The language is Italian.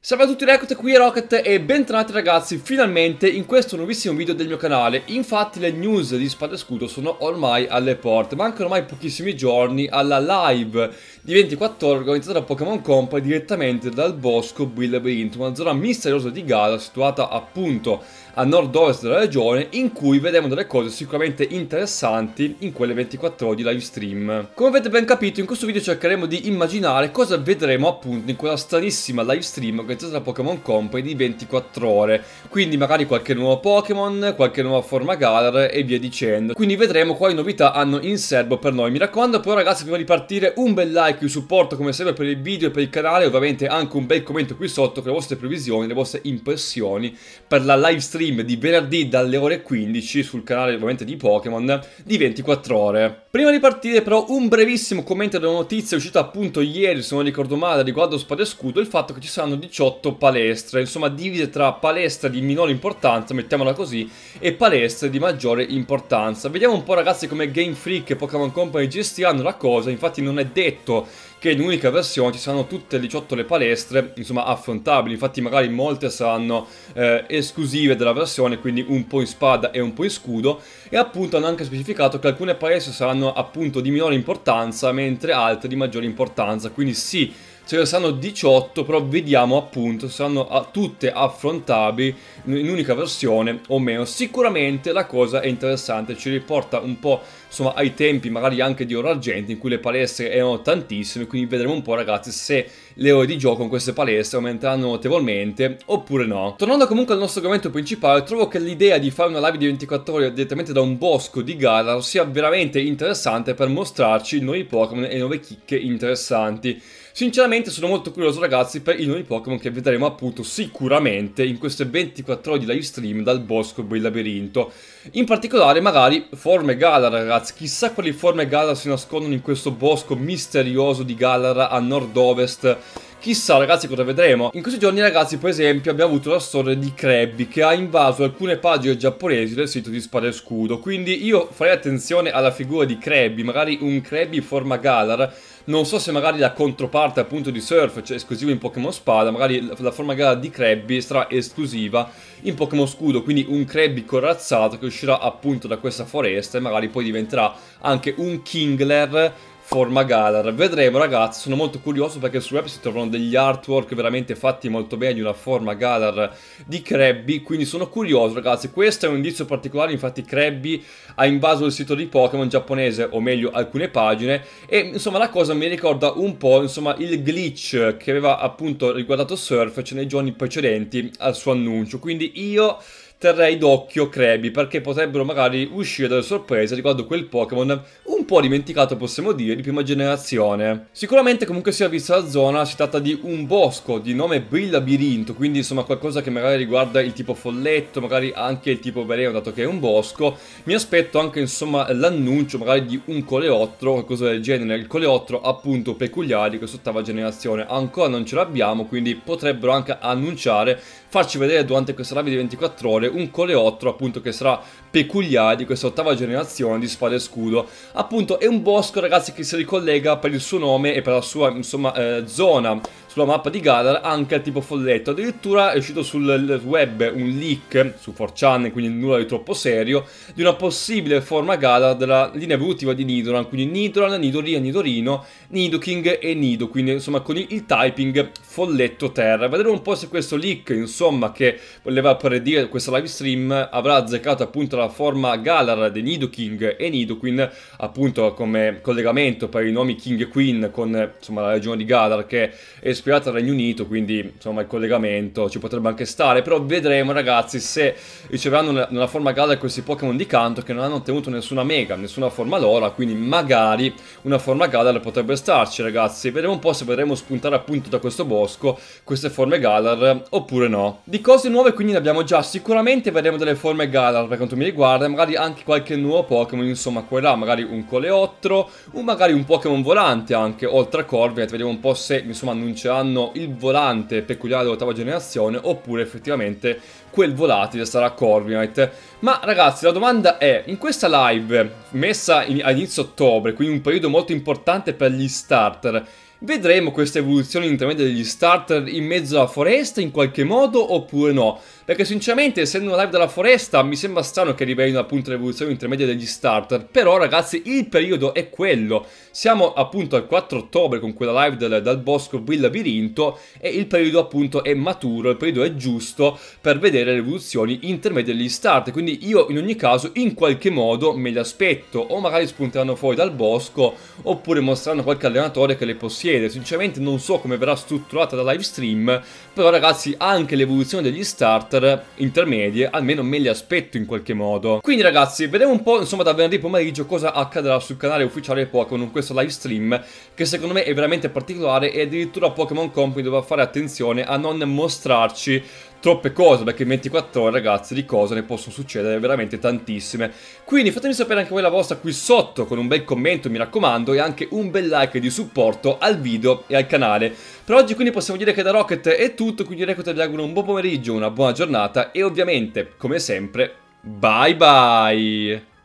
Salve a tutti Rocket, qui è Rocket e bentornati ragazzi finalmente in questo nuovissimo video del mio canale Infatti le news di Spada e Scudo sono ormai alle porte Mancano ormai pochissimi giorni alla live di 24 ore organizzata da Pokémon Company Direttamente dal bosco Bill Labyrinth Una zona misteriosa di Gala situata appunto a nord-ovest della regione in cui vedremo delle cose sicuramente interessanti in quelle 24 ore di live stream. Come avete ben capito in questo video cercheremo di immaginare cosa vedremo appunto in quella stranissima live stream organizzata da Pokémon Company di 24 ore, quindi magari qualche nuovo Pokémon, qualche nuova forma Galar e via dicendo. Quindi vedremo quali novità hanno in serbo per noi. Mi raccomando però ragazzi prima di partire un bel like, un supporto come sempre per il video e per il canale, ovviamente anche un bel commento qui sotto con le vostre previsioni, le vostre impressioni per la live stream stream di venerdì dalle ore 15 sul canale ovviamente di Pokémon di 24 ore. Prima di partire però un brevissimo commento della notizia uscita appunto ieri se non ricordo male riguardo Spade e Scudo il fatto che ci saranno 18 palestre insomma divise tra palestre di minore importanza mettiamola così e palestre di maggiore importanza. Vediamo un po' ragazzi come Game Freak e Pokémon Company gestiranno la cosa infatti non è detto che in un'unica versione ci saranno tutte 18 le palestre, insomma, affrontabili. Infatti magari molte saranno eh, esclusive della versione, quindi un po' in spada e un po' in scudo. E appunto hanno anche specificato che alcune palestre saranno appunto di minore importanza, mentre altre di maggiore importanza. Quindi sì, ce ne saranno 18, però vediamo appunto se saranno a, ah, tutte affrontabili in un'unica versione o meno. Sicuramente la cosa è interessante, ci riporta un po' insomma ai tempi magari anche di Oro Argento in cui le palestre erano tantissime, quindi vedremo un po' ragazzi se le ore di gioco in queste palestre aumenteranno notevolmente oppure no. Tornando comunque al nostro argomento principale, trovo che l'idea di fare una live di 24 ore direttamente da un bosco di Galar sia veramente interessante per mostrarci nuovi Pokémon e nuove chicche interessanti. Sinceramente sono molto curioso ragazzi per i nuovi Pokémon che vedremo appunto sicuramente in queste 24 ore di live stream dal bosco del labirinto. In particolare magari forme Galar ragazzi, chissà quali forme Galar si nascondono in questo bosco misterioso di Galar a nord-ovest Chissà ragazzi cosa vedremo In questi giorni ragazzi per esempio abbiamo avuto la storia di Krabby Che ha invaso alcune pagine giapponesi del sito di Spada e Scudo Quindi io farei attenzione alla figura di Krabby Magari un Krabby in forma Galar non so se magari la controparte appunto di Surf, cioè esclusiva in Pokémon Spada, magari la forma Galar di Krabby sarà esclusiva in Pokémon Scudo, quindi un Krabby corazzato che uscirà appunto da questa foresta e magari poi diventerà anche un Kingler forma Galar. Vedremo ragazzi, sono molto curioso perché sul web si trovano degli artwork veramente fatti molto bene di una forma Galar di Krabby, quindi sono curioso ragazzi. Questo è un indizio particolare, infatti Krabby ha invaso il sito di Pokémon giapponese, o meglio alcune pagine, e insomma la cosa mi ricorda un po' insomma il glitch che aveva appunto riguardato Surf, cioè nei giorni precedenti al suo annuncio, quindi io terrei d'occhio Krabby perché potrebbero magari uscire dalle sorprese riguardo quel Pokémon un po' dimenticato possiamo dire di prima generazione. Sicuramente comunque sia vista la zona si tratta di un bosco di nome Brillabirinto quindi insomma qualcosa che magari riguarda il tipo folletto magari anche il tipo veleno dato che è un bosco mi aspetto anche insomma l'annuncio magari di un coleottero qualcosa del genere il coleottero appunto peculiare di quest'ottava generazione ancora non ce l'abbiamo quindi potrebbero anche annunciare farci vedere durante questa live di 24 ore giocatore, un coleottero appunto che sarà peculiare di questa ottava generazione di spada e scudo. Appunto è un bosco ragazzi che si ricollega per il suo nome e per la sua insomma eh, zona sulla mappa di Galar anche al tipo folletto. Addirittura è uscito sul web un leak su 4chan, quindi nulla di troppo serio, di una possibile forma Galar della linea evolutiva di Nidoran, quindi Nidoran, Nidoria, Nidorino, Nidoking e Nido, quindi insomma con il typing folletto terra. Vedremo un po' se questo leak, insomma, che voleva predire questa live stream avrà azzeccato appunto la forma Galar di Nidoking e Nidoqueen, appunto come collegamento per i nomi King e Queen con insomma la regione di Galar che è esplicata ispirata al Regno Unito, quindi insomma il collegamento ci potrebbe anche stare, però vedremo ragazzi se riceveranno nella, forma Gala questi Pokémon di canto che non hanno ottenuto nessuna Mega, nessuna forma Lora, quindi magari una forma Galar potrebbe starci ragazzi, vedremo un po' se vedremo spuntare appunto da questo bosco queste forme Galar oppure no. Di cose nuove quindi ne abbiamo già, sicuramente vedremo delle forme Galar per quanto mi riguarda, magari anche qualche nuovo Pokémon, insomma quella, magari un coleottero, o magari un Pokémon volante anche, oltre a Corvette, vediamo un po' se insomma annunceranno saranno il volante peculiare dell'ottava generazione oppure effettivamente quel volatile sarà Corviknight. Ma ragazzi la domanda è, in questa live messa in, a inizio ottobre, quindi un periodo molto importante per gli starter, Vedremo questa evoluzione intermedia degli starter in mezzo alla foresta in qualche modo oppure no, perché sinceramente essendo una live dalla foresta mi sembra strano che rivelino appunto l'evoluzione intermedia degli starter, però ragazzi il periodo è quello, siamo appunto al 4 ottobre con quella live del, dal bosco il labirinto e il periodo appunto è maturo, il periodo è giusto per vedere le evoluzioni intermedie degli starter, quindi io in ogni caso in qualche modo me le aspetto, o magari spunteranno fuori dal bosco oppure mostrano qualche allenatore che le possiede succede, sinceramente non so come verrà strutturata la live stream, però ragazzi anche l'evoluzione degli starter intermedie almeno me li aspetto in qualche modo. Quindi ragazzi vedremo un po' insomma da venerdì pomeriggio cosa accadrà sul canale ufficiale Pokémon in questo live stream che secondo me è veramente particolare e addirittura Pokémon Company dovrà fare attenzione a non mostrarci troppe cose, perché in 24 ore ragazzi di cose ne possono succedere veramente tantissime. Quindi fatemi sapere anche voi la vostra qui sotto con un bel commento mi raccomando e anche un bel like di supporto al video e al canale. Per oggi quindi possiamo dire che da Rocket è tutto, quindi Record vi auguro un buon pomeriggio, una buona giornata e ovviamente, come sempre, bye bye!